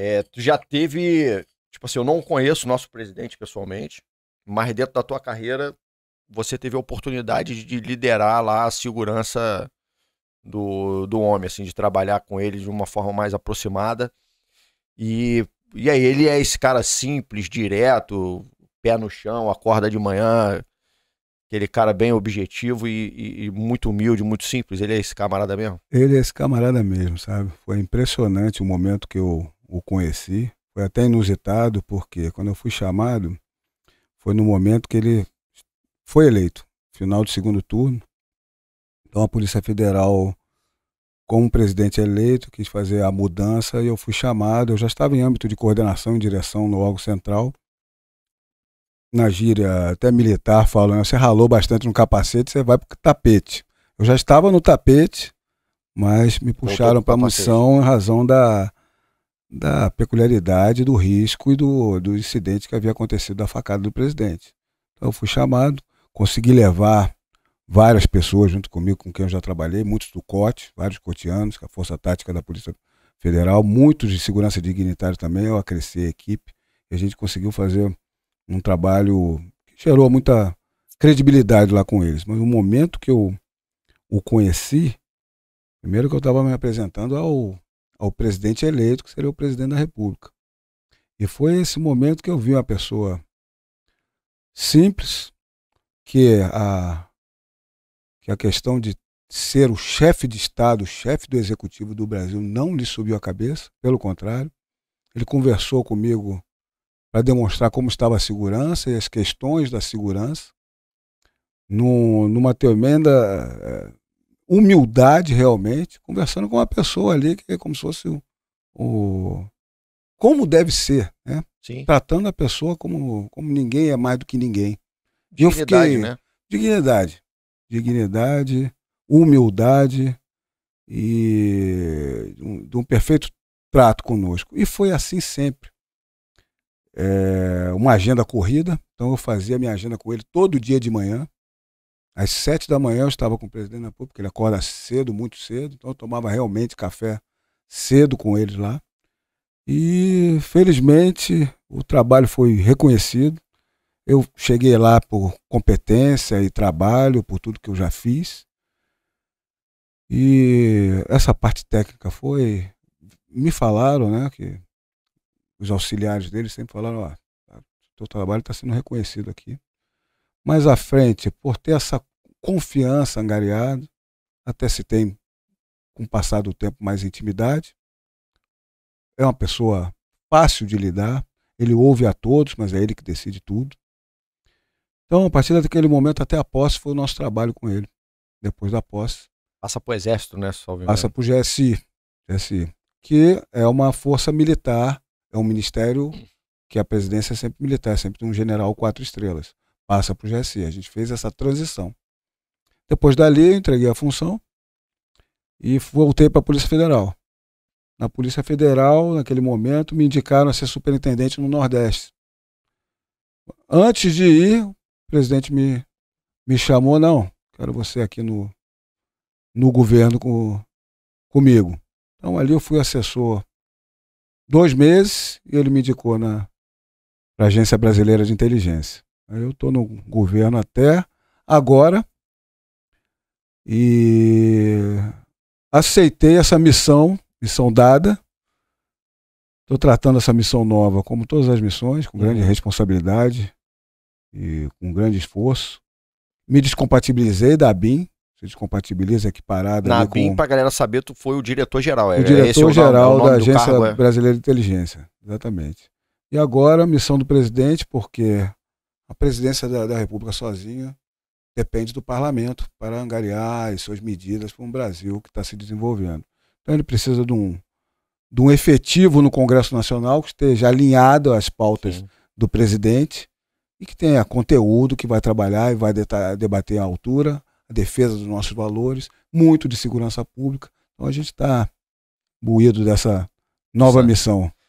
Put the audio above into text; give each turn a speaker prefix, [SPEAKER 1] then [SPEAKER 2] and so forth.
[SPEAKER 1] É, tu já teve. Tipo assim, eu não conheço o nosso presidente pessoalmente, mas dentro da tua carreira, você teve a oportunidade de liderar lá a segurança do, do homem, assim, de trabalhar com ele de uma forma mais aproximada. E, e aí, ele é esse cara simples, direto, pé no chão, acorda de manhã, aquele cara bem objetivo e, e, e, muito humilde, muito simples. Ele é esse camarada mesmo?
[SPEAKER 2] Ele é esse camarada mesmo, sabe? Foi impressionante o momento que eu o conheci. Foi até inusitado, porque quando eu fui chamado, foi no momento que ele foi eleito, final do segundo turno. Então a Polícia Federal, como presidente eleito, quis fazer a mudança e eu fui chamado. Eu já estava em âmbito de coordenação e direção no órgão central. Na gíria até militar, falando, você ralou bastante no capacete, você vai para o tapete. Eu já estava no tapete, mas me puxaram para a moção em razão da, da peculiaridade do risco e do, do incidente que havia acontecido da facada do presidente. Então eu fui chamado, consegui levar várias pessoas junto comigo com quem eu já trabalhei, muitos do COT, vários cotianos, que é a Força Tática da Polícia Federal, muitos de segurança dignitária também, eu acresci a equipe, e a gente conseguiu fazer um trabalho que gerou muita credibilidade lá com eles. Mas no momento que eu o conheci, primeiro que eu estava me apresentando ao ao presidente eleito, que seria o presidente da República. E foi esse momento que eu vi uma pessoa simples, que a, que a questão de ser o chefe de Estado, o chefe do Executivo do Brasil, não lhe subiu a cabeça, pelo contrário. Ele conversou comigo para demonstrar como estava a segurança e as questões da segurança. No, numa tremenda eh, humildade realmente, conversando com uma pessoa ali que é como se fosse o, o como deve ser, né? Sim. Tratando a pessoa como, como ninguém é mais do que ninguém. E eu fiquei né? dignidade, dignidade, humildade e de um, de um perfeito trato conosco. E foi assim sempre. É, uma agenda corrida, então eu fazia minha agenda com ele todo dia de manhã. Às sete da manhã eu estava com o presidente da PUC, porque ele acorda cedo, muito cedo, então eu tomava realmente café cedo com eles lá. E felizmente o trabalho foi reconhecido. Eu cheguei lá por competência e trabalho, por tudo que eu já fiz. E essa parte técnica foi. Me falaram, né, que os auxiliares deles sempre falaram: ó, ah, teu trabalho está sendo reconhecido aqui. Mas à frente, por ter essa confiança angariada, até se tem, com o passar do tempo, mais intimidade. É uma pessoa fácil de lidar, ele ouve a todos, mas é ele que decide tudo. Então, a partir daquele momento até a posse foi o nosso trabalho com ele. Depois da posse. Passa
[SPEAKER 1] para o Exército, né? Passa
[SPEAKER 2] para o GSI, GSI, que é uma força militar, é um ministério que a presidência é sempre militar, é sempre um general quatro estrelas. Passa para o GSI. A gente fez essa transição. Depois dali, entreguei a função e voltei para a Polícia Federal. Na Polícia Federal, naquele momento, me indicaram a ser superintendente no Nordeste. Antes de ir, o presidente me, me chamou, não, quero você aqui no, no governo com, comigo. Então ali eu fui assessor dois meses e ele me indicou na Agência Brasileira de Inteligência. Aí eu estou no governo até agora, e aceitei essa missão, missão dada. Estou tratando essa missão nova, como todas as missões, com grande uhum. responsabilidade e com grande esforço. Me descompatibilizei da BIM, se descompatibiliza aqui parada. Na BIM, com...
[SPEAKER 1] para a galera saber, tu foi o diretor-geral. É, é, é, o diretor-geral é da Agência cargo, é.
[SPEAKER 2] Brasileira de Inteligência, exatamente. E agora, missão do presidente, porque a presidência da, da República sozinha depende do parlamento para angariar as suas medidas para um Brasil que está se desenvolvendo. Então ele precisa de um, de um efetivo no Congresso Nacional que esteja alinhado às pautas Sim. do presidente e que tenha conteúdo que vai trabalhar e vai debater a altura, a defesa dos nossos valores, muito de segurança pública. Então a gente está buído dessa nova Sim. missão.